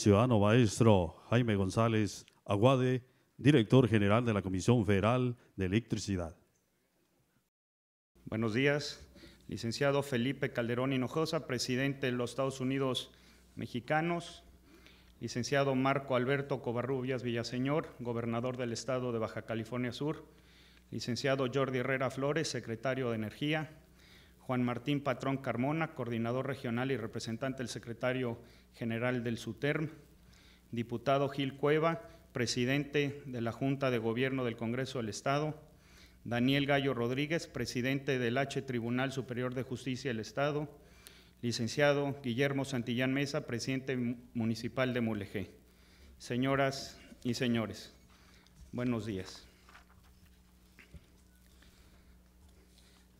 ciudadano maestro Jaime González Aguade, director general de la Comisión Federal de Electricidad. Buenos días, licenciado Felipe Calderón Hinojosa, presidente de los Estados Unidos mexicanos, licenciado Marco Alberto Covarrubias Villaseñor, gobernador del estado de Baja California Sur, licenciado Jordi Herrera Flores, secretario de Energía, Juan Martín Patrón Carmona, coordinador regional y representante del secretario general del SUTERM, diputado Gil Cueva, presidente de la Junta de Gobierno del Congreso del Estado, Daniel Gallo Rodríguez, presidente del H Tribunal Superior de Justicia del Estado, licenciado Guillermo Santillán Mesa, presidente municipal de Mulegé. Señoras y señores, buenos días.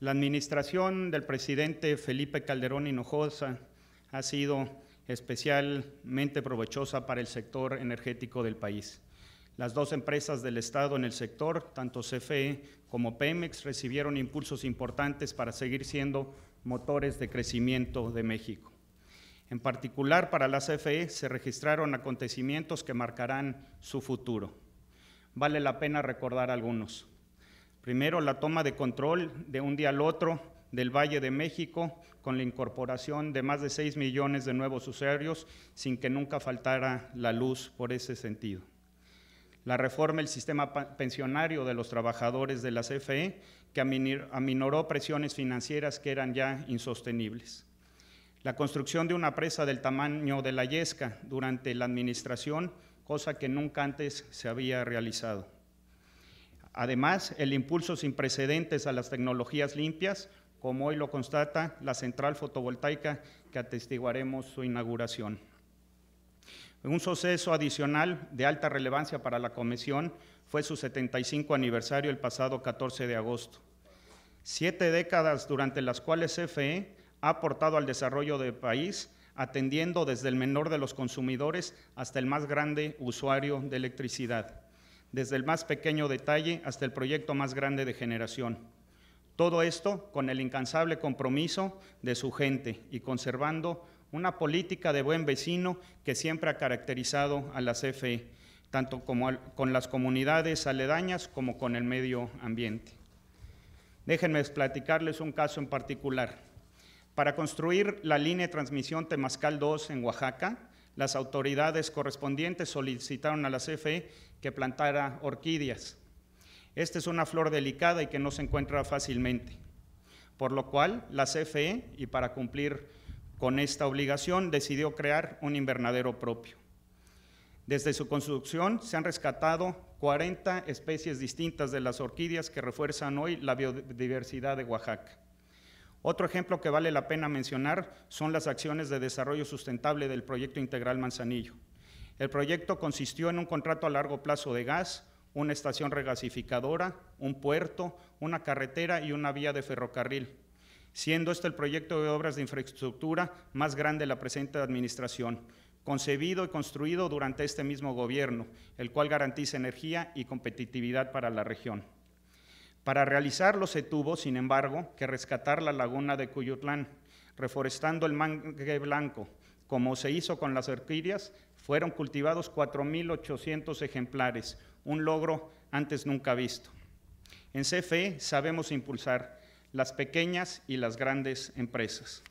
La administración del presidente Felipe Calderón Hinojosa ha sido especialmente provechosa para el sector energético del país. Las dos empresas del Estado en el sector, tanto CFE como Pemex, recibieron impulsos importantes para seguir siendo motores de crecimiento de México. En particular, para la CFE se registraron acontecimientos que marcarán su futuro. Vale la pena recordar algunos. Primero, la toma de control de un día al otro del Valle de México con la incorporación de más de 6 millones de nuevos usuarios sin que nunca faltara la luz por ese sentido. La reforma del sistema pensionario de los trabajadores de la CFE que aminoró presiones financieras que eran ya insostenibles. La construcción de una presa del tamaño de la Yesca durante la administración, cosa que nunca antes se había realizado Además, el impulso sin precedentes a las tecnologías limpias, como hoy lo constata la central fotovoltaica que atestiguaremos su inauguración. Un suceso adicional de alta relevancia para la Comisión fue su 75 aniversario el pasado 14 de agosto. Siete décadas durante las cuales CFE ha aportado al desarrollo del país, atendiendo desde el menor de los consumidores hasta el más grande usuario de electricidad desde el más pequeño detalle hasta el proyecto más grande de generación. Todo esto con el incansable compromiso de su gente y conservando una política de buen vecino que siempre ha caracterizado a la CFE, tanto con las comunidades aledañas como con el medio ambiente. Déjenme platicarles un caso en particular. Para construir la línea de transmisión Temascal 2 en Oaxaca, las autoridades correspondientes solicitaron a la CFE que plantara orquídeas. Esta es una flor delicada y que no se encuentra fácilmente, por lo cual la CFE, y para cumplir con esta obligación, decidió crear un invernadero propio. Desde su construcción se han rescatado 40 especies distintas de las orquídeas que refuerzan hoy la biodiversidad de Oaxaca. Otro ejemplo que vale la pena mencionar son las acciones de desarrollo sustentable del proyecto integral Manzanillo. El proyecto consistió en un contrato a largo plazo de gas, una estación regasificadora, un puerto, una carretera y una vía de ferrocarril, siendo este el proyecto de obras de infraestructura más grande de la presente administración, concebido y construido durante este mismo gobierno, el cual garantiza energía y competitividad para la región. Para realizarlo se tuvo, sin embargo, que rescatar la laguna de Cuyutlán, reforestando el mangue blanco. Como se hizo con las orquídeas, fueron cultivados 4.800 ejemplares, un logro antes nunca visto. En CFE sabemos impulsar las pequeñas y las grandes empresas.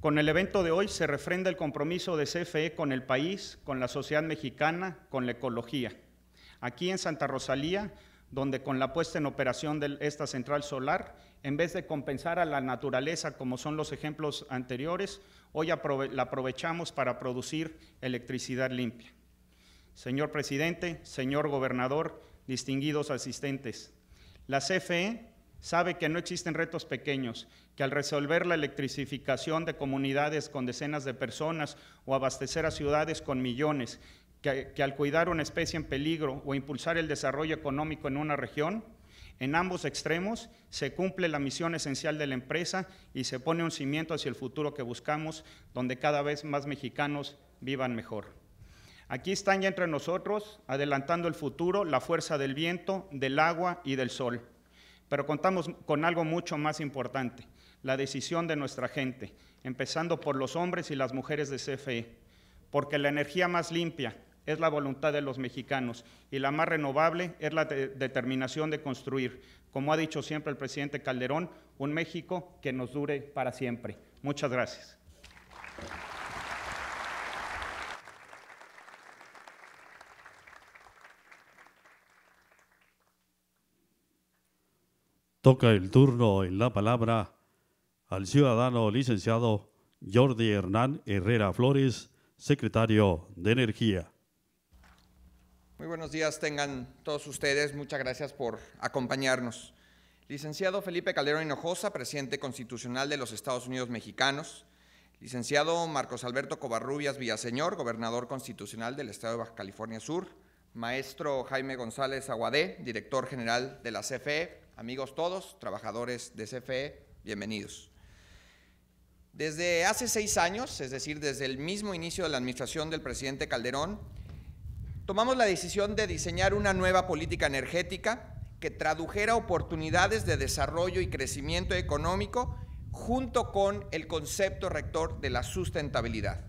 Con el evento de hoy se refrenda el compromiso de CFE con el país, con la sociedad mexicana, con la ecología aquí en Santa Rosalía, donde con la puesta en operación de esta central solar, en vez de compensar a la naturaleza, como son los ejemplos anteriores, hoy la aprovechamos para producir electricidad limpia. Señor presidente, señor gobernador, distinguidos asistentes, la CFE sabe que no existen retos pequeños, que al resolver la electrificación de comunidades con decenas de personas o abastecer a ciudades con millones, que, al cuidar una especie en peligro o impulsar el desarrollo económico en una región, en ambos extremos se cumple la misión esencial de la empresa y se pone un cimiento hacia el futuro que buscamos, donde cada vez más mexicanos vivan mejor. Aquí están ya entre nosotros, adelantando el futuro, la fuerza del viento, del agua y del sol. Pero contamos con algo mucho más importante, la decisión de nuestra gente, empezando por los hombres y las mujeres de CFE, porque la energía más limpia, es la voluntad de los mexicanos y la más renovable es la determinación de construir, como ha dicho siempre el presidente Calderón, un México que nos dure para siempre. Muchas gracias. Toca el turno en la palabra al ciudadano licenciado Jordi Hernán Herrera Flores, secretario de Energía. Muy buenos días tengan todos ustedes. Muchas gracias por acompañarnos. Licenciado Felipe Calderón Hinojosa, presidente constitucional de los Estados Unidos mexicanos. Licenciado Marcos Alberto Covarrubias Villaseñor, gobernador constitucional del Estado de Baja California Sur. Maestro Jaime González Aguadé, director general de la CFE. Amigos todos, trabajadores de CFE, bienvenidos. Desde hace seis años, es decir, desde el mismo inicio de la administración del presidente Calderón, tomamos la decisión de diseñar una nueva política energética que tradujera oportunidades de desarrollo y crecimiento económico junto con el concepto rector de la sustentabilidad.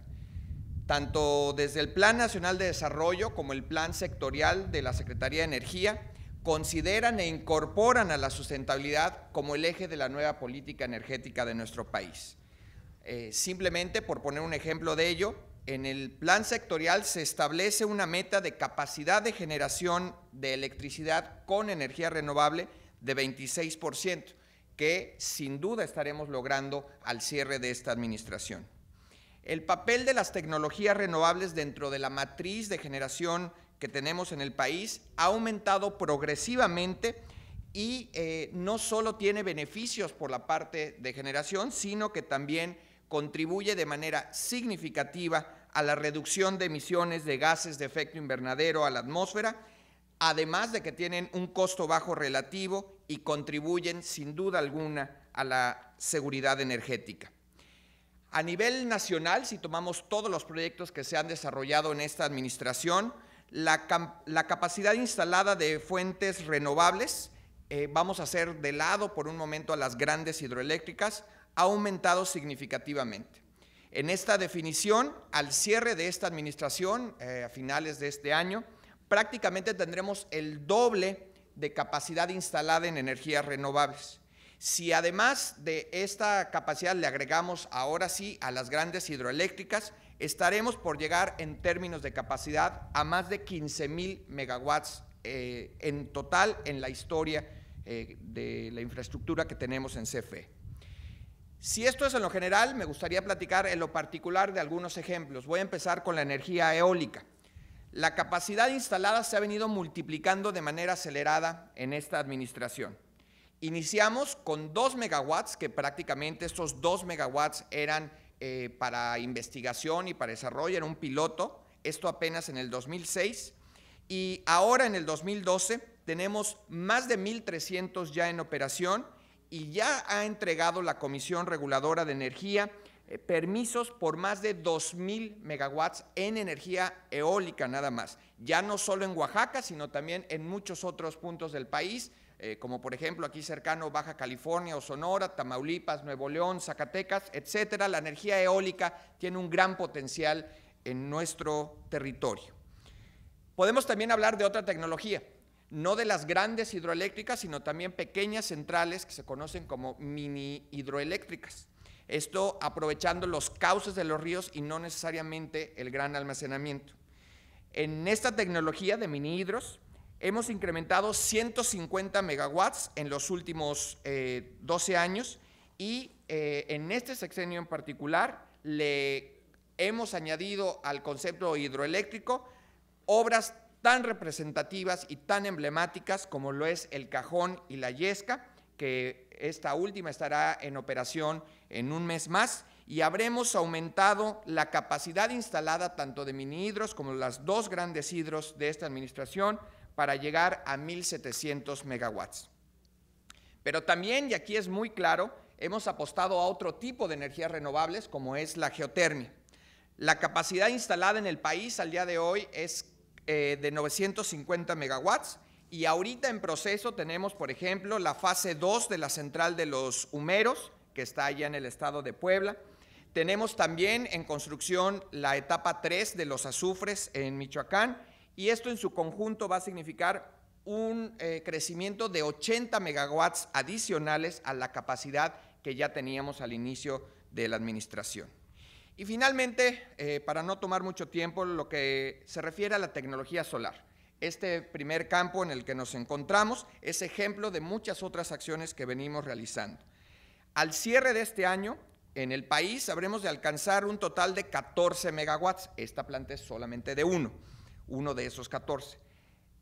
Tanto desde el Plan Nacional de Desarrollo como el Plan Sectorial de la Secretaría de Energía consideran e incorporan a la sustentabilidad como el eje de la nueva política energética de nuestro país. Eh, simplemente por poner un ejemplo de ello, en el plan sectorial se establece una meta de capacidad de generación de electricidad con energía renovable de 26%, que sin duda estaremos logrando al cierre de esta administración. El papel de las tecnologías renovables dentro de la matriz de generación que tenemos en el país ha aumentado progresivamente y eh, no solo tiene beneficios por la parte de generación, sino que también contribuye de manera significativa a la reducción de emisiones de gases de efecto invernadero a la atmósfera, además de que tienen un costo bajo relativo y contribuyen sin duda alguna a la seguridad energética. A nivel nacional, si tomamos todos los proyectos que se han desarrollado en esta administración, la, capacidad instalada de fuentes renovables, eh, vamos a hacer de lado por un momento a las grandes hidroeléctricas, ha aumentado significativamente. En esta definición, al cierre de esta administración, eh, a finales de este año, prácticamente tendremos el doble de capacidad instalada en energías renovables. Si además de esta capacidad le agregamos ahora sí a las grandes hidroeléctricas, estaremos por llegar en términos de capacidad a más de 15 mil megawatts eh, en total en la historia eh, de la infraestructura que tenemos en CFE. Si esto es en lo general, me gustaría platicar en lo particular de algunos ejemplos. Voy a empezar con la energía eólica. La capacidad instalada se ha venido multiplicando de manera acelerada en esta administración. Iniciamos con 2 megawatts, que prácticamente estos 2 megawatts eran eh, para investigación y para desarrollo, era un piloto, esto apenas en el 2006, y ahora en el 2012 tenemos más de 1.300 ya en operación y ya ha entregado la Comisión Reguladora de Energía eh, permisos por más de 2.000 megawatts en energía eólica nada más, ya no solo en Oaxaca, sino también en muchos otros puntos del país, eh, como por ejemplo aquí cercano Baja California o Sonora, Tamaulipas, Nuevo León, Zacatecas, etcétera. La energía eólica tiene un gran potencial en nuestro territorio. Podemos también hablar de otra tecnología, no de las grandes hidroeléctricas, sino también pequeñas centrales que se conocen como mini hidroeléctricas. Esto aprovechando los cauces de los ríos y no necesariamente el gran almacenamiento. En esta tecnología de mini hidros hemos incrementado 150 megawatts en los últimos 12 eh, años y eh, en este sexenio en particular le hemos añadido al concepto hidroeléctrico obras tan representativas y tan emblemáticas como lo es el cajón y la yesca, que esta última estará en operación en un mes más y habremos aumentado la capacidad instalada tanto de mini hidros como las dos grandes hidros de esta administración para llegar a 1.700 megawatts. Pero también, y aquí es muy claro, hemos apostado a otro tipo de energías renovables como es la geotermia. La capacidad instalada en el país al día de hoy es eh, de 950 megawatts. Y ahorita en proceso tenemos, por ejemplo, la fase 2 de la central de los Humeros, que está allá en el estado de Puebla. Tenemos también en construcción la etapa 3 de los azufres en Michoacán. Y esto en su conjunto va a significar un eh, crecimiento de 80 megawatts adicionales a la capacidad que ya teníamos al inicio de la administración. Y finalmente, eh, para no tomar mucho tiempo, lo que se refiere a la tecnología solar. Este primer campo en el que nos encontramos es ejemplo de muchas otras acciones que venimos realizando. Al cierre de este año, en el país habremos de alcanzar un total de 14 megawatts. Esta planta es solamente de uno, uno de esos 14.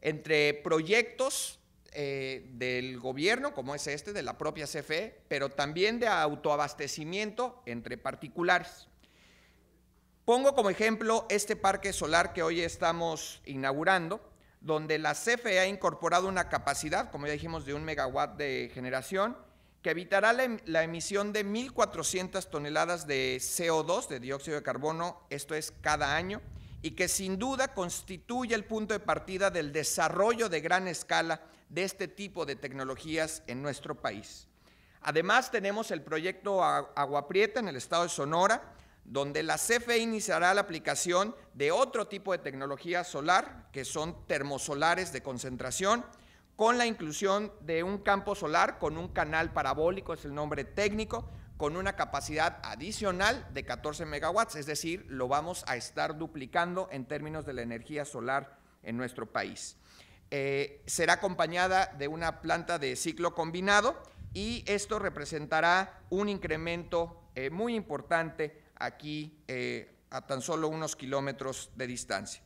Entre proyectos eh, del gobierno, como es este, de la propia CFE, pero también de autoabastecimiento entre particulares. Pongo como ejemplo este parque solar que hoy estamos inaugurando, donde la CFE ha incorporado una capacidad, como ya dijimos, de un megawatt de generación, que evitará la, em-, emisión de 1.400 toneladas de CO2, de dióxido de carbono, esto es cada año, y que sin duda constituye el punto de partida del desarrollo de gran escala de este tipo de tecnologías en nuestro país. Además, tenemos el proyecto Agua Prieta en el estado de Sonora, donde la CFE iniciará la aplicación de otro tipo de tecnología solar, que son termosolares de concentración, con la inclusión de un campo solar con un canal parabólico, es el nombre técnico, con una capacidad adicional de 14 megawatts, es decir, lo vamos a estar duplicando en términos de la energía solar en nuestro país. Eh, será acompañada de una planta de ciclo combinado y esto representará un incremento eh, muy importante aquí eh, a tan solo unos kilómetros de distancia.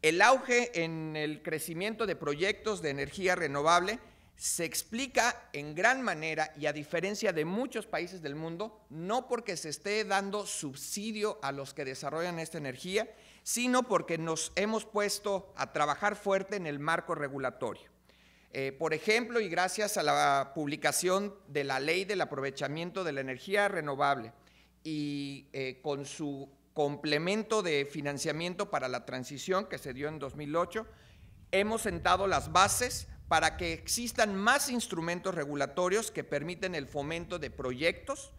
El auge en el crecimiento de proyectos de energía renovable se explica en gran manera y a diferencia de muchos países del mundo, no porque se esté dando subsidio a los que desarrollan esta energía, sino porque nos hemos puesto a trabajar fuerte en el marco regulatorio. Eh, por ejemplo, y gracias a la publicación de la Ley del Aprovechamiento de la Energía Renovable, y eh, con su complemento de financiamiento para la transición que se dio en 2008, hemos sentado las bases para que existan más instrumentos regulatorios que permiten el fomento de proyectos,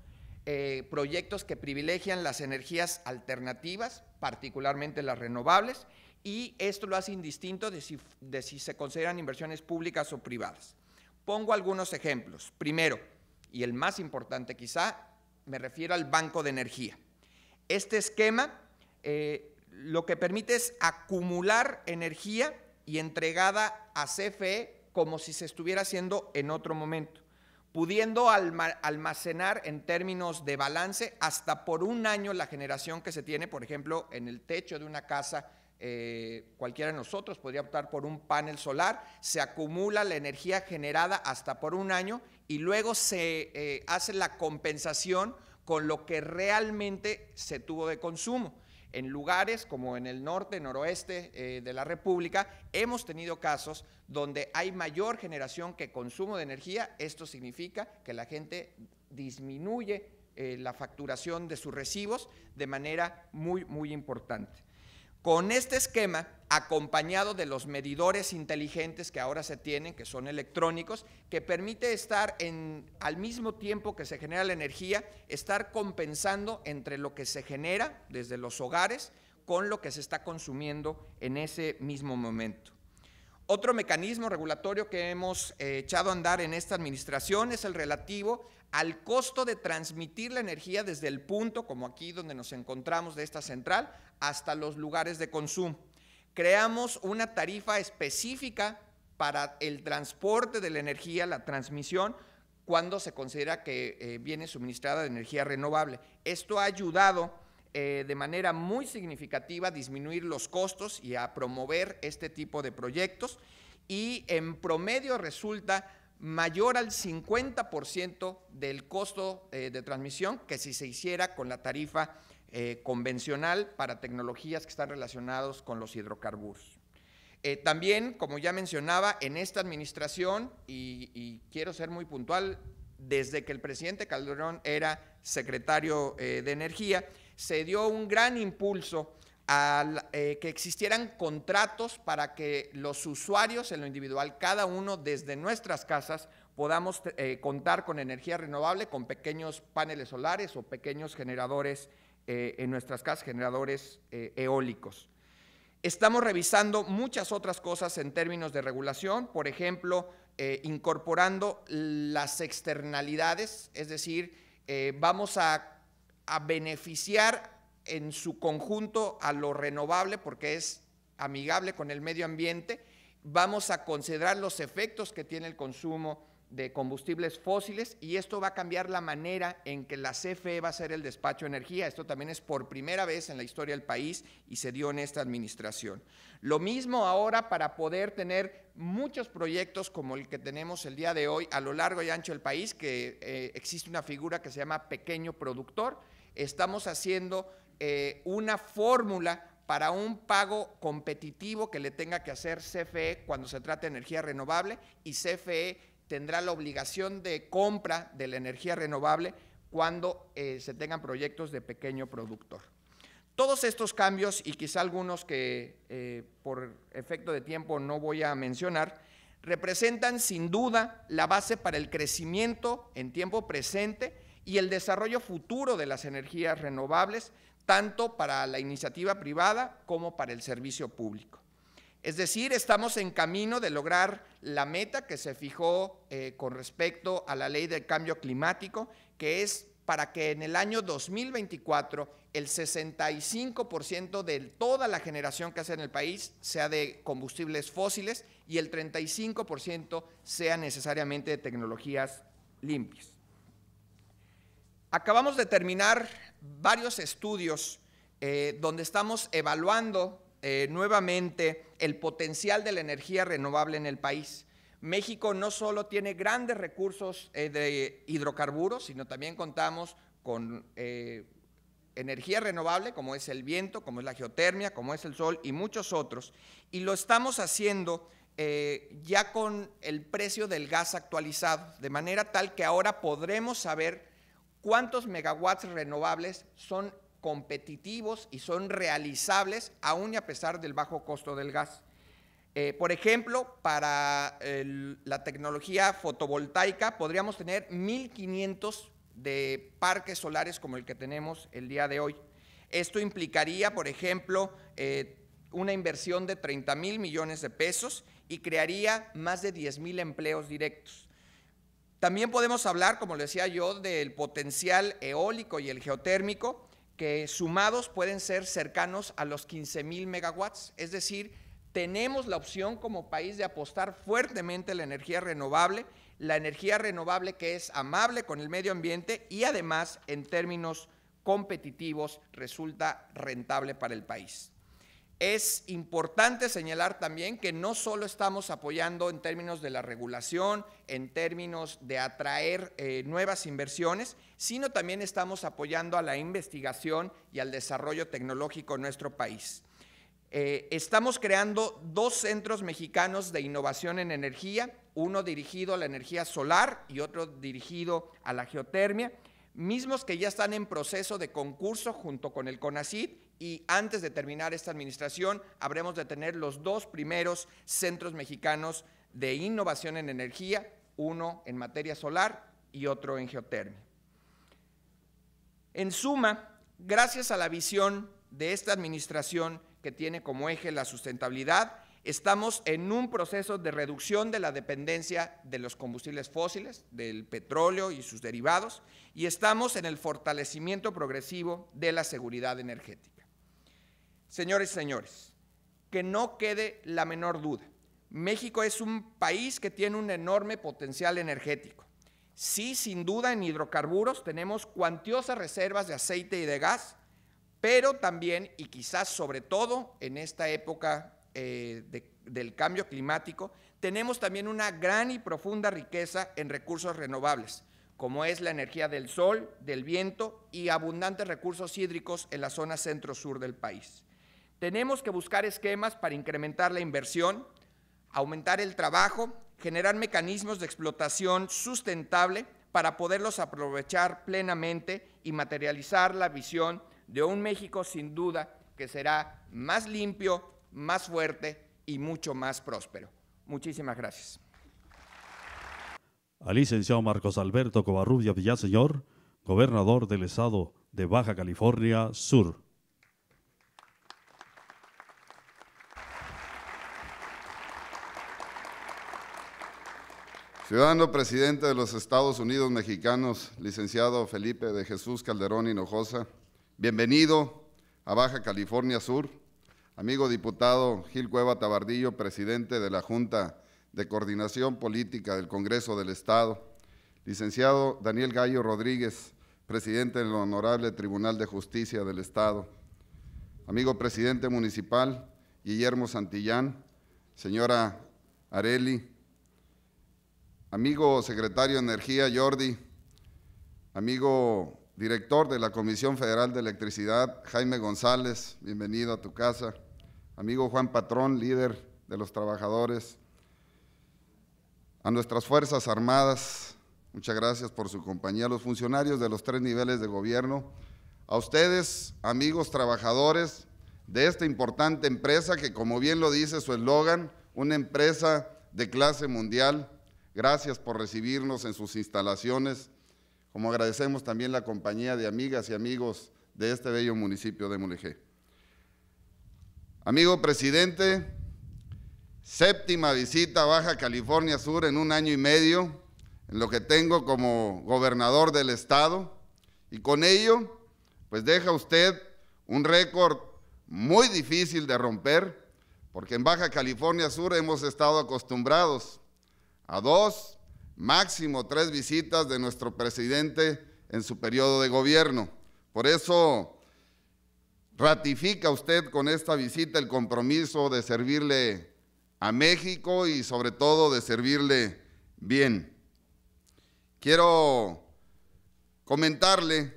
eh, proyectos que privilegian las energías alternativas, particularmente las renovables, y esto lo hace indistinto de si se consideran inversiones públicas o privadas. Pongo algunos ejemplos. Primero, y el más importante quizá, me refiero al banco de energía. Este esquema eh, lo que permite es acumular energía y entregada a CFE como si se estuviera haciendo en otro momento, pudiendo almacenar en términos de balance hasta por un año la generación que se tiene, por ejemplo, en el techo de una casa. Eh, cualquiera de nosotros podría optar por un panel solar, se acumula la energía generada hasta por un año y luego se eh, hace la compensación con lo que realmente se tuvo de consumo. En lugares como en el norte, noroeste eh, de la República, hemos tenido casos donde hay mayor generación que consumo de energía. Esto significa que la gente disminuye eh, la facturación de sus recibos de manera muy, muy importante. Con este esquema, acompañado de los medidores inteligentes que ahora se tienen, que son electrónicos, que permite estar en, al mismo tiempo que se genera la energía, estar compensando entre lo que se genera desde los hogares con lo que se está consumiendo en ese mismo momento. Otro mecanismo regulatorio que hemos eh, echado a andar en esta administración es el relativo al costo de transmitir la energía desde el punto, como aquí donde nos encontramos de esta central, hasta los lugares de consumo. Creamos una tarifa específica para el transporte de la energía, la transmisión, cuando se considera que eh, viene suministrada de energía renovable. Esto ha ayudado eh, de manera muy significativa a disminuir los costos y a promover este tipo de proyectos y en promedio resulta mayor al 50% del costo eh, de transmisión que si se hiciera con la tarifa eh, convencional para tecnologías que están relacionadas con los hidrocarburos. Eh, también, como ya mencionaba, en esta administración, y, y, quiero ser muy puntual, desde que el presidente Calderón era secretario de Energía, se dio un gran impulso eh, que existieran contratos para que los usuarios en lo individual, cada uno desde nuestras casas, podamos eh, contar con energía renovable, con pequeños paneles solares o pequeños generadores eh, en nuestras casas, generadores eólicos. Estamos revisando muchas otras cosas en términos de regulación, por ejemplo, incorporando las externalidades, es decir, vamos a, a beneficiar en su conjunto a lo renovable porque es amigable con el medio ambiente, vamos a considerar los efectos que tiene el consumo de combustibles fósiles y esto va a cambiar la manera en que la CFE va a hacer el despacho de energía. Esto también es por primera vez en la historia del país y se dio en esta administración. Lo mismo ahora para poder tener muchos proyectos como el que tenemos el día de hoy a lo largo y ancho del país, que eh, existe una figura que se llama pequeño productor. Estamos haciendo eh, una fórmula para un pago competitivo que le tenga que hacer CFE cuando se trata de energía renovable y CFE tendrá la obligación de compra de la energía renovable cuando eh, se tengan proyectos de pequeño productor. Todos estos cambios y quizá algunos que eh, por efecto de tiempo no voy a mencionar, representan sin duda la base para el crecimiento en tiempo presente y el desarrollo futuro de las energías renovables, tanto para la iniciativa privada como para el servicio público. Es decir, estamos en camino de lograr la meta que se fijó eh, con respecto a la ley del cambio climático, que es para que en el año 2024 el 65% de toda la generación que hace en el país sea de combustibles fósiles y el 35% sea necesariamente de tecnologías limpias. Acabamos de terminar varios estudios eh, donde estamos evaluando eh, nuevamente el potencial de la energía renovable en el país. México no solo tiene grandes recursos eh, de hidrocarburos, sino también contamos con energía renovable, como es el viento, como es la geotermia, como es el sol y muchos otros. Y lo estamos haciendo ya con el precio del gas actualizado, de manera tal que ahora podremos saber cuántos megawatts renovables son competitivos y son realizables aún y a pesar del bajo costo del gas. Eh, por ejemplo, para la tecnología fotovoltaica podríamos tener 1.500 de parques solares como el que tenemos el día de hoy. Esto implicaría, por ejemplo, eh, una inversión de 30 mil millones de pesos y crearía más de 10 mil empleos directos. También podemos hablar, como le decía yo, del potencial eólico y el geotérmico, que sumados pueden ser cercanos a los 15.000 mil megawatts. Es decir, tenemos la opción como país de apostar fuertemente la energía renovable, la energía renovable que es amable con el medio ambiente y además en términos competitivos resulta rentable para el país. Es importante señalar también que no solo estamos apoyando en términos de la regulación, en términos de atraer eh, nuevas inversiones, sino también estamos apoyando a la investigación y al desarrollo tecnológico en nuestro país. Eh, estamos creando dos centros mexicanos de innovación en energía, uno dirigido a la energía solar y otro dirigido a la geotermia mismos que ya están en proceso de concurso junto con el CONACID y antes de terminar esta administración habremos de tener los dos primeros centros mexicanos de innovación en energía, uno en materia solar y otro en geotermia. En suma, gracias a la visión de esta administración que tiene como eje la sustentabilidad, estamos en un proceso de reducción de la dependencia de los combustibles fósiles, del petróleo y sus derivados, y estamos en el fortalecimiento progresivo de la seguridad energética. Señores, señores, que no quede la menor duda. México es un país que tiene un enorme potencial energético. Sí, sin duda en hidrocarburos tenemos cuantiosas reservas de aceite y de gas, pero también y quizás sobre todo en esta época eh, del cambio climático, tenemos también una gran y profunda riqueza en recursos renovables, como es la energía del sol, del viento y abundantes recursos hídricos en la zona centro-sur del país. Tenemos que buscar esquemas para incrementar la inversión, aumentar el trabajo, generar mecanismos de explotación sustentable para poderlos aprovechar plenamente y materializar la visión de un México sin duda que será más limpio, más fuerte y mucho más próspero. Muchísimas gracias. Al licenciado Marcos Alberto Covarrubia Villaseñor, gobernador del estado de Baja California Sur. Ciudadano presidente de los Estados Unidos mexicanos, licenciado Felipe de Jesús Calderón Hinojosa, bienvenido a Baja California Sur. Amigo diputado Gil Cueva Tabardillo, presidente de la Junta de Coordinación Política del Congreso del Estado. Licenciado Daniel Gallo Rodríguez, presidente del Honorable Tribunal de Justicia del Estado. Amigo presidente municipal Guillermo Santillán, señora Areli, amigo secretario de Energía Jordi, amigo director de la Comisión Federal de Electricidad Jaime González, bienvenido a tu casa, amigo Juan Patrón, líder de los trabajadores, a nuestras Fuerzas Armadas, muchas gracias por su compañía, a los funcionarios de los tres niveles de gobierno, a ustedes, amigos trabajadores de esta importante empresa que, como bien lo dice su eslogan, una empresa de clase mundial, Gracias por recibirnos en sus instalaciones, como agradecemos también la compañía de amigas y amigos de este bello municipio de Mulegé. Amigo presidente, séptima visita a Baja California Sur en un año y medio, en lo que tengo como gobernador del estado, y con ello, pues deja usted un récord muy difícil de romper, porque en Baja California Sur hemos estado acostumbrados a dos, máximo tres visitas de nuestro presidente en su periodo de gobierno. Por eso ratifica usted con esta visita el compromiso de servirle a México y sobre todo de servirle bien. Quiero comentarle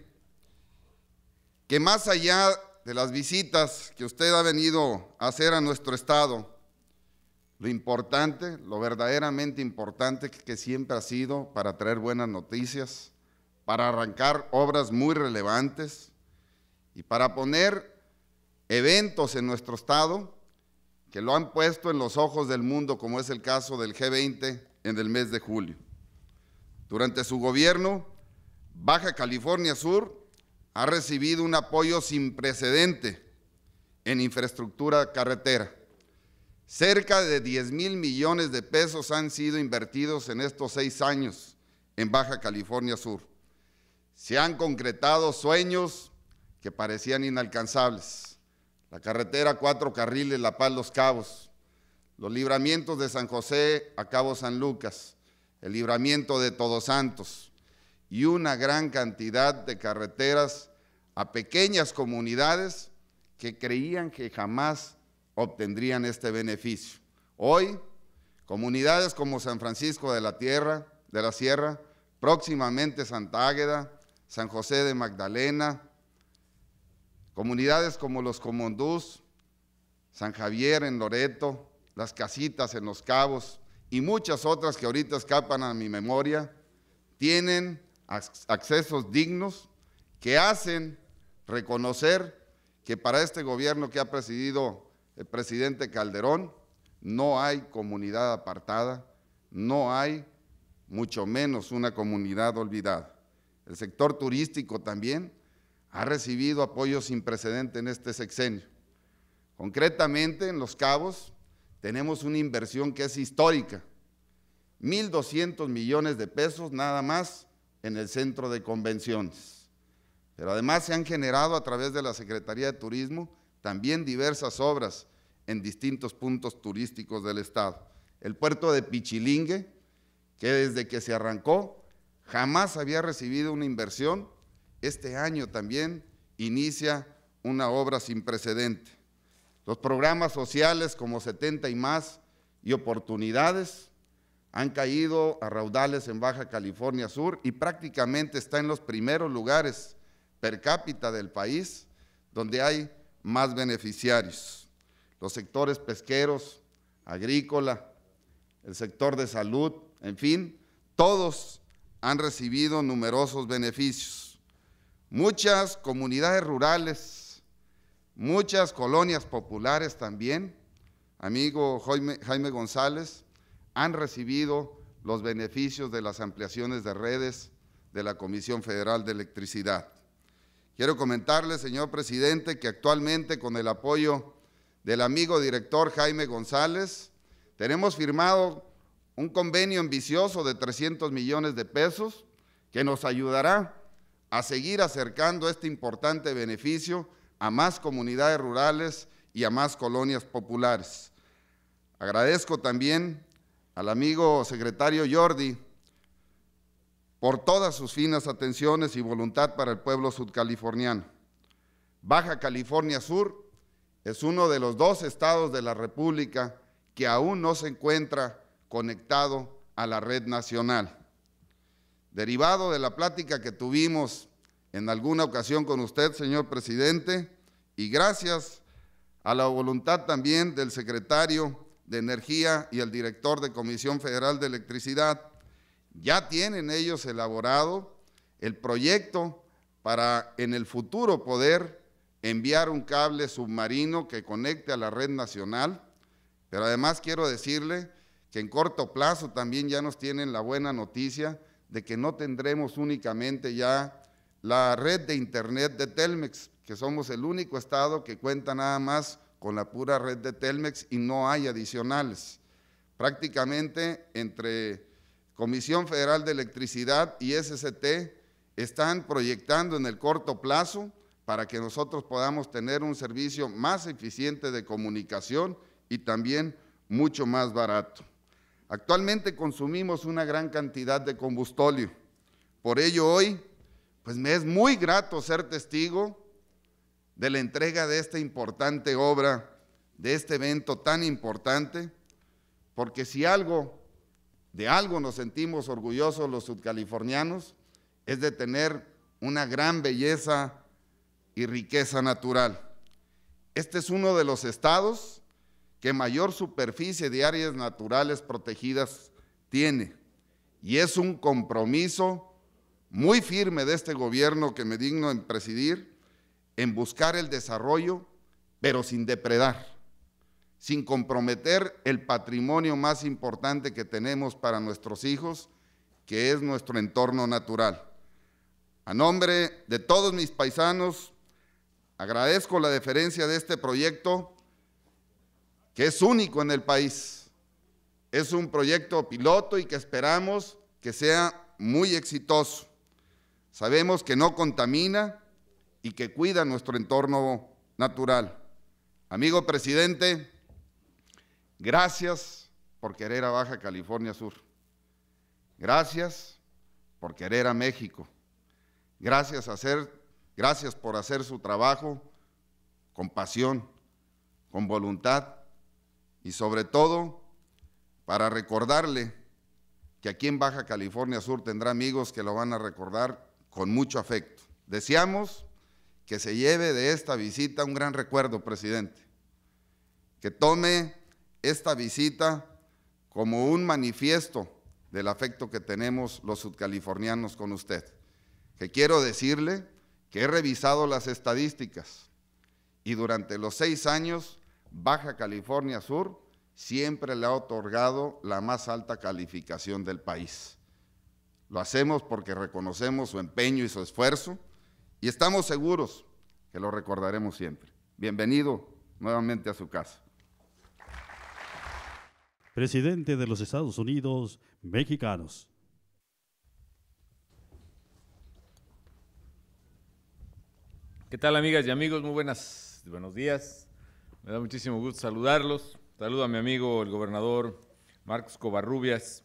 que más allá de las visitas que usted ha venido a hacer a nuestro estado, lo importante, lo verdaderamente importante que siempre ha sido para traer buenas noticias, para arrancar obras muy relevantes y para poner eventos en nuestro estado que lo han puesto en los ojos del mundo, como es el caso del G20 en el mes de julio. Durante su gobierno, Baja California Sur ha recibido un apoyo sin precedente en infraestructura carretera Cerca de 10 mil millones de pesos han sido invertidos en estos seis años en Baja California Sur. Se han concretado sueños que parecían inalcanzables. La carretera Cuatro Carriles La Paz Los Cabos, los libramientos de San José a Cabo San Lucas, el libramiento de Todos Santos y una gran cantidad de carreteras a pequeñas comunidades que creían que jamás obtendrían este beneficio. Hoy, comunidades como San Francisco de la Tierra, de la Sierra, próximamente Santa Águeda, San José de Magdalena, comunidades como los Comondús, San Javier en Loreto, las Casitas en Los Cabos y muchas otras que ahorita escapan a mi memoria, tienen accesos dignos que hacen reconocer que para este gobierno que ha presidido el presidente Calderón, no hay comunidad apartada, no hay mucho menos una comunidad olvidada. El sector turístico también ha recibido apoyo sin precedente en este sexenio. Concretamente, en Los Cabos tenemos una inversión que es histórica, 1.200 millones de pesos nada más en el centro de convenciones. Pero además se han generado a través de la Secretaría de Turismo también diversas obras en distintos puntos turísticos del estado. El puerto de Pichilingue, que desde que se arrancó jamás había recibido una inversión, este año también inicia una obra sin precedente. Los programas sociales como 70 y más y oportunidades han caído a raudales en Baja California Sur y prácticamente está en los primeros lugares per cápita del país, donde hay más beneficiarios, los sectores pesqueros, agrícola, el sector de salud, en fin, todos han recibido numerosos beneficios. Muchas comunidades rurales, muchas colonias populares también, amigo Jaime González, han recibido los beneficios de las ampliaciones de redes de la Comisión Federal de Electricidad. Quiero comentarle, señor presidente, que actualmente con el apoyo del amigo director Jaime González, tenemos firmado un convenio ambicioso de 300 millones de pesos que nos ayudará a seguir acercando este importante beneficio a más comunidades rurales y a más colonias populares. Agradezco también al amigo secretario Jordi por todas sus finas atenciones y voluntad para el pueblo sudcaliforniano. Baja California Sur es uno de los dos estados de la República que aún no se encuentra conectado a la red nacional. Derivado de la plática que tuvimos en alguna ocasión con usted, señor presidente, y gracias a la voluntad también del secretario de Energía y el director de Comisión Federal de Electricidad, ya tienen ellos elaborado el proyecto para en el futuro poder enviar un cable submarino que conecte a la red nacional. Pero además quiero decirle que en corto plazo también ya nos tienen la buena noticia de que no tendremos únicamente ya la red de Internet de Telmex, que somos el único estado que cuenta nada más con la pura red de Telmex y no hay adicionales. Prácticamente entre Comisión Federal de Electricidad y SCT están proyectando en el corto plazo para que nosotros podamos tener un servicio más eficiente de comunicación y también mucho más barato. Actualmente consumimos una gran cantidad de combustóleo. Por ello hoy, pues me es muy grato ser testigo de la entrega de esta importante obra, de este evento tan importante, porque si algo de algo nos sentimos orgullosos los sudcalifornianos, es de tener una gran belleza y riqueza natural. Este es uno de los estados que mayor superficie de áreas naturales protegidas tiene y es un compromiso muy firme de este gobierno que me digno en presidir en buscar el desarrollo, pero sin depredar sin comprometer el patrimonio más importante que tenemos para nuestros hijos, que es nuestro entorno natural. A nombre de todos mis paisanos, agradezco la deferencia de este proyecto, que es único en el país. Es un proyecto piloto y que esperamos que sea muy exitoso. Sabemos que no contamina y que cuida nuestro entorno natural. Amigo presidente, Gracias por querer a Baja California Sur. Gracias por querer a México. Gracias, a hacer, gracias por hacer su trabajo con pasión, con voluntad y sobre todo para recordarle que aquí en Baja California Sur tendrá amigos que lo van a recordar con mucho afecto. Deseamos que se lleve de esta visita un gran recuerdo, presidente, que tome esta visita como un manifiesto del afecto que tenemos los sudcalifornianos con usted. Que quiero decirle que he revisado las estadísticas y durante los seis años Baja California Sur siempre le ha otorgado la más alta calificación del país. Lo hacemos porque reconocemos su empeño y su esfuerzo y estamos seguros que lo recordaremos siempre. Bienvenido nuevamente a su casa presidente de los Estados Unidos mexicanos. ¿Qué tal amigas y amigos? Muy buenas, buenos días. Me da muchísimo gusto saludarlos. Saludo a mi amigo el gobernador Marcos Covarrubias,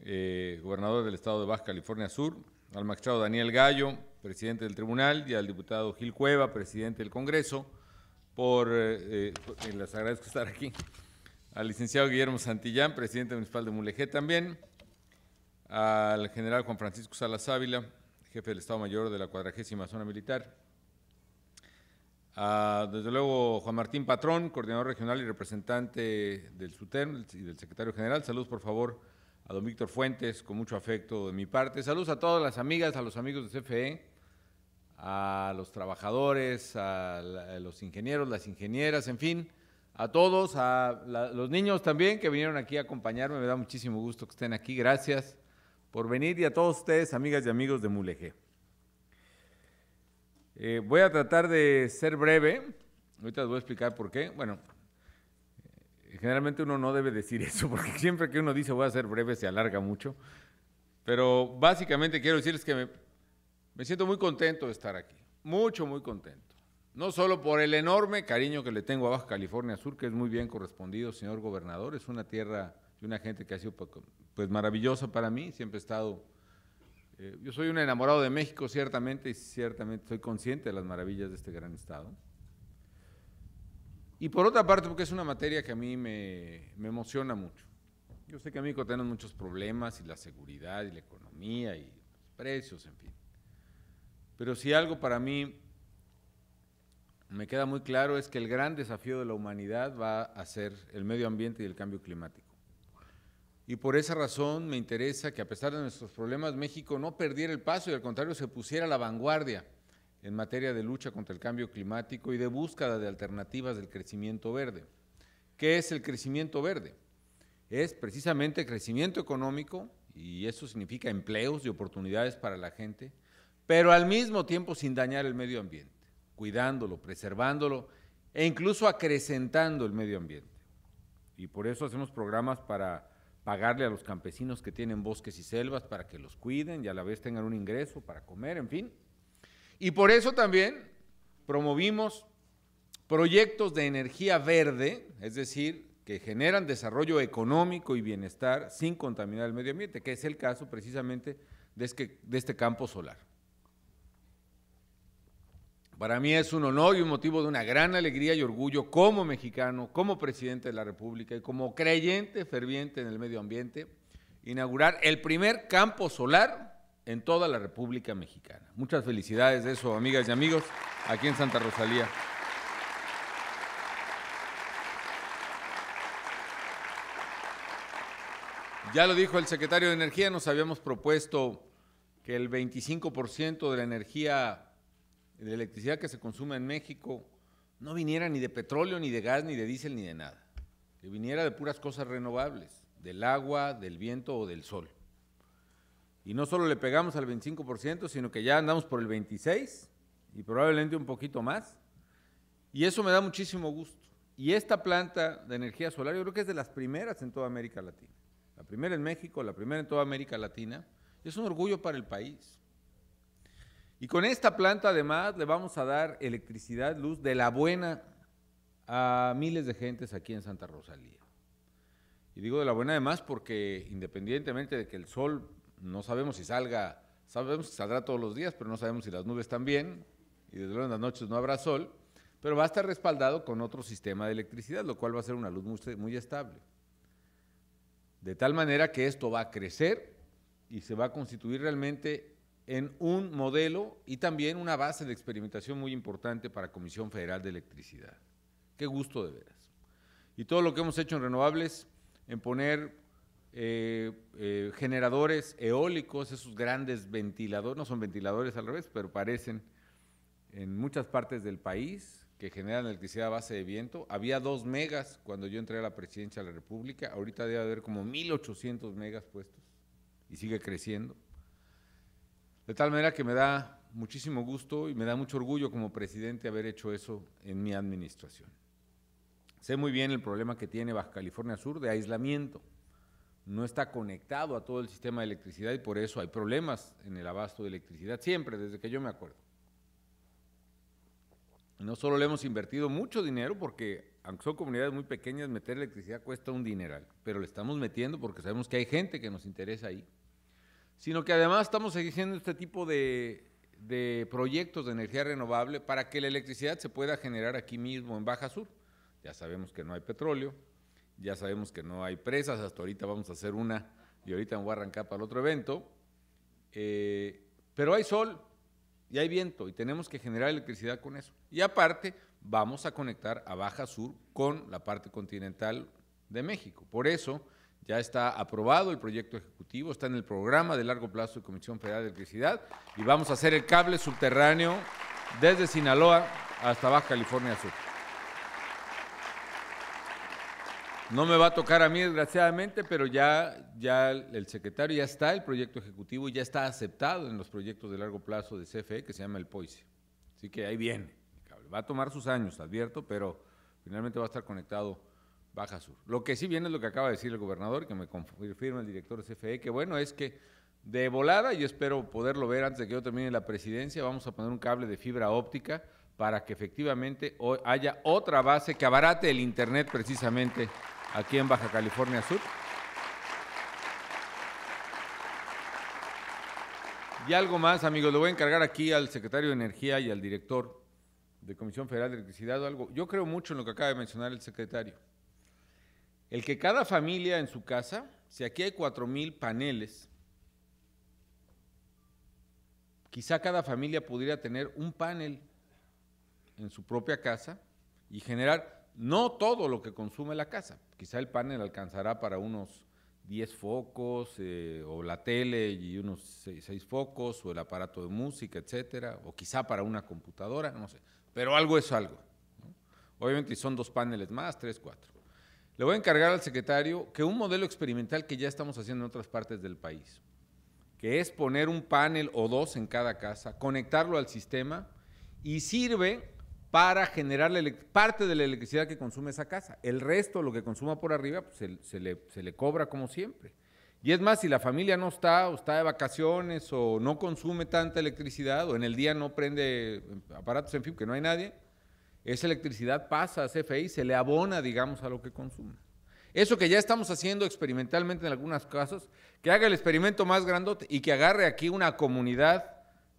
eh, gobernador del estado de Baja California Sur, al magistrado Daniel Gallo, presidente del tribunal, y al diputado Gil Cueva, presidente del Congreso, por, por eh, eh, les agradezco estar aquí al licenciado Guillermo Santillán, presidente municipal de Mulegé también, al general Juan Francisco Salas Ávila, jefe del Estado Mayor de la cuadragésima zona militar, desde luego Juan Martín Patrón, coordinador regional y representante del SUTERM y del secretario general. Saludos, por favor, a don Víctor Fuentes, con mucho afecto de mi parte. Saludos a todas las amigas, a los amigos de CFE, a los trabajadores, a los ingenieros, las ingenieras, en fin a todos, a los niños también que vinieron aquí a acompañarme. Me da muchísimo gusto que estén aquí. Gracias por venir y a todos ustedes, amigas y amigos de Mulegé. Eh, voy a tratar de ser breve. Ahorita les voy a explicar por qué. Bueno, eh, generalmente uno no debe decir eso, porque siempre que uno dice voy a ser breve se alarga mucho. Pero básicamente quiero decirles que me siento muy contento de estar aquí. Mucho, muy contento no solo por el enorme cariño que le tengo a Baja California Sur, que es muy bien correspondido, señor gobernador, es una tierra y una gente que ha sido pues, pues maravillosa para mí, siempre he estado, eh, yo soy un enamorado de México ciertamente y ciertamente soy consciente de las maravillas de este gran estado. Y por otra parte, porque es una materia que a mí me, me emociona mucho. Yo sé que en México tenemos muchos problemas y la seguridad y la economía y los precios, en fin. Pero si algo para mí me queda muy claro es que el gran desafío de la humanidad va a ser el medio ambiente y el cambio climático. Y por esa razón me interesa que a pesar de nuestros problemas, México no perdiera el paso y al contrario se pusiera a la vanguardia en materia de lucha contra el cambio climático y de búsqueda de alternativas del crecimiento verde. ¿Qué es el crecimiento verde? Es precisamente crecimiento económico, y eso significa empleos y oportunidades para la gente, pero al mismo tiempo sin dañar el medio ambiente cuidándolo, preservándolo e incluso acrecentando el medio ambiente. Y por eso hacemos programas para pagarle a los campesinos que tienen bosques y selvas para que los cuiden y a la vez tengan un ingreso para comer, en fin. Y por eso también promovimos proyectos de energía verde, es decir, que generan desarrollo económico y bienestar sin contaminar el medio ambiente, que es el caso precisamente de este, de este campo solar. Para mí es un honor y un motivo de una gran alegría y orgullo como mexicano, como presidente de la República y como creyente ferviente en el medio ambiente, inaugurar el primer campo solar en toda la República Mexicana. Muchas felicidades de eso, amigas y amigos, aquí en Santa Rosalía. Ya lo dijo el secretario de Energía, nos habíamos propuesto que el 25% de la energía la electricidad que se consume en México no viniera ni de petróleo, ni de gas, ni de diésel, ni de nada, que viniera de puras cosas renovables, del agua, del viento o del sol. Y no solo le pegamos al 25%, sino que ya andamos por el 26% y probablemente un poquito más. Y eso me da muchísimo gusto. Y esta planta de energía solar yo creo que es de las primeras en toda América Latina. La primera en México, la primera en toda América Latina. Es un orgullo para el país. Y con esta planta además le vamos a dar electricidad, luz de la buena a miles de gentes aquí en Santa Rosalía. Y digo de la buena además porque independientemente de que el sol no sabemos si salga, sabemos que saldrá todos los días, pero no sabemos si las nubes también, y desde luego en las noches no habrá sol, pero va a estar respaldado con otro sistema de electricidad, lo cual va a ser una luz muy estable. De tal manera que esto va a crecer y se va a constituir realmente en un modelo y también una base de experimentación muy importante para Comisión Federal de Electricidad. Qué gusto de veras. Y todo lo que hemos hecho en renovables, en poner eh, eh, generadores eólicos, esos grandes ventiladores, no son ventiladores al revés, pero parecen en muchas partes del país que generan electricidad a base de viento. Había dos megas cuando yo entré a la presidencia de la República, ahorita debe haber como 1.800 megas puestos y sigue creciendo de tal manera que me da muchísimo gusto y me da mucho orgullo como presidente haber hecho eso en mi administración. Sé muy bien el problema que tiene Baja California Sur de aislamiento. No está conectado a todo el sistema de electricidad y por eso hay problemas en el abasto de electricidad, siempre, desde que yo me acuerdo. No solo le hemos invertido mucho dinero, porque aunque son comunidades muy pequeñas, meter electricidad cuesta un dineral, pero le estamos metiendo porque sabemos que hay gente que nos interesa ahí sino que además estamos exigiendo este tipo de, proyectos de energía renovable para que la electricidad se pueda generar aquí mismo en Baja Sur. Ya sabemos que no hay petróleo, ya sabemos que no hay presas, hasta ahorita vamos a hacer una y ahorita me voy a arrancar para el otro evento. Eh, pero hay sol y hay viento y tenemos que generar electricidad con eso. Y aparte vamos a conectar a Baja Sur con la parte continental de México. Por eso ya está aprobado el proyecto ejecutivo, está en el programa de largo plazo de Comisión Federal de Electricidad y vamos a hacer el cable subterráneo desde Sinaloa hasta Baja California Sur. No me va a tocar a mí, desgraciadamente, pero ya, ya el secretario ya está, el proyecto ejecutivo ya está aceptado en los proyectos de largo plazo de CFE, que se llama el POISE. Así que ahí viene. Va a tomar sus años, advierto, pero finalmente va a estar conectado Baja Sur. Lo que sí viene es lo que acaba de decir el gobernador, que me confirma el director de CFE, que bueno, es que de volada, yo espero poderlo ver antes de que yo termine la presidencia, vamos a poner un cable de fibra óptica para que efectivamente haya otra base que abarate el Internet precisamente aquí en Baja California Sur. Y algo más, amigos, lo voy a encargar aquí al secretario de Energía y al director de Comisión Federal de Electricidad. Algo. Yo creo mucho en lo que acaba de mencionar el secretario. El que cada familia en su casa, si aquí hay 4.000 paneles, quizá cada familia pudiera tener un panel en su propia casa y generar no todo lo que consume la casa. Quizá el panel alcanzará para unos 10 focos, eh, o la tele y unos seis focos, o el aparato de música, etcétera, o quizá para una computadora, no sé. Pero algo es algo. Obviamente, son dos paneles más, tres, cuatro. Le voy a encargar al secretario que un modelo experimental que ya estamos haciendo en otras partes del país, que es poner un panel o dos en cada casa, conectarlo al sistema y sirve para generar parte de la electricidad que consume esa casa. El resto, lo que consuma por arriba, pues, se, le, se, le, cobra como siempre. Y es más, si la familia no está o está de vacaciones o no consume tanta electricidad o en el día no prende aparatos, en fin, que no hay nadie, esa electricidad pasa a CFE se le abona, digamos, a lo que consume. Eso que ya estamos haciendo experimentalmente en algunos casos, que haga el experimento más grandote y que agarre aquí una comunidad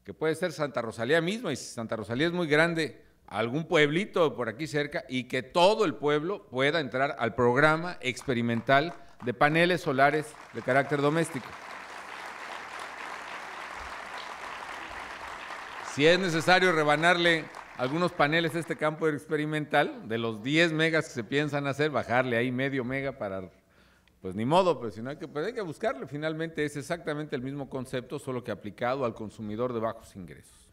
que puede ser Santa Rosalía misma, y si Santa Rosalía es muy grande, algún pueblito por aquí cerca, y que todo el pueblo pueda entrar al programa experimental de paneles solares de carácter doméstico. Si es necesario rebanarle algunos paneles de este campo experimental, de los 10 megas que se piensan hacer, bajarle ahí medio mega para, pues ni modo, pero pues, si hay que, pues hay que buscarle. Finalmente es exactamente el mismo concepto, solo que aplicado al consumidor de bajos ingresos.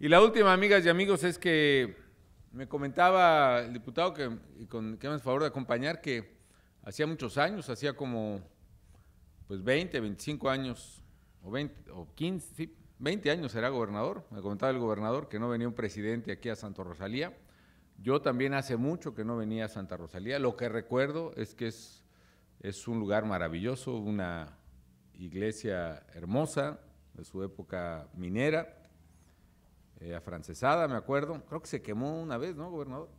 Y la última, amigas y amigos, es que me comentaba el diputado que, con, me hace favor de acompañar que hacía muchos años, hacía como pues 20, 25 años, o 20, o 15, sí, 20 años será gobernador. Me comentaba el gobernador que no venía un presidente aquí a Santa Rosalía. Yo también hace mucho que no venía a Santa Rosalía. Lo que recuerdo es que es, es un lugar maravilloso, una iglesia hermosa de su época minera, eh, afrancesada, me acuerdo. Creo que se quemó una vez, ¿no, gobernador?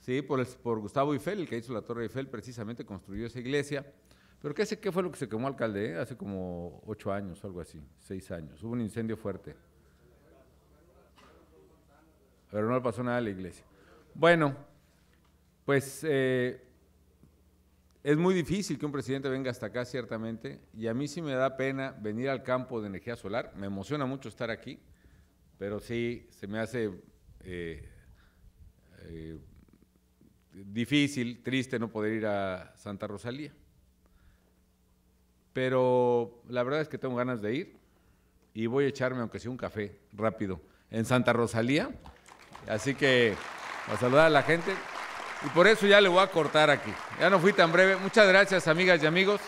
Sí, por, por Gustavo Eiffel, el que hizo la Torre Eiffel, precisamente construyó esa iglesia. Pero qué fue lo que se quemó alcalde, eh? hace como ocho años, algo así, seis años. Hubo un incendio fuerte. Pero no le pasó nada a la iglesia. Bueno, pues eh, es muy difícil que un presidente venga hasta acá, ciertamente, y a mí sí me da pena venir al campo de energía solar. Me emociona mucho estar aquí, pero sí se me hace eh, difícil, triste no poder ir a Santa Rosalía. Pero la verdad es que tengo ganas de ir y voy a echarme, aunque sea un café, rápido, en Santa Rosalía. Así que a saludar a la gente. Y por eso ya le voy a cortar aquí. Ya no fui tan breve. Muchas gracias, amigas y amigos.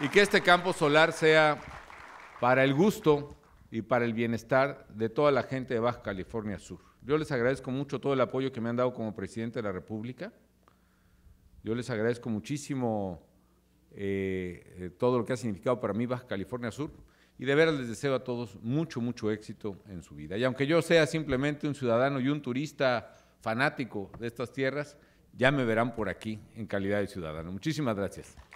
Y que este campo solar sea para el gusto y para el bienestar de toda la gente de Baja California Sur. Yo les agradezco mucho todo el apoyo que me han dado como presidente de la República. Yo les agradezco muchísimo eh, eh, todo lo que ha significado para mí Baja California Sur. Y de veras les deseo a todos mucho, mucho éxito en su vida. Y aunque yo sea simplemente un ciudadano y un turista fanático de estas tierras, ya me verán por aquí en calidad de ciudadano. Muchísimas gracias.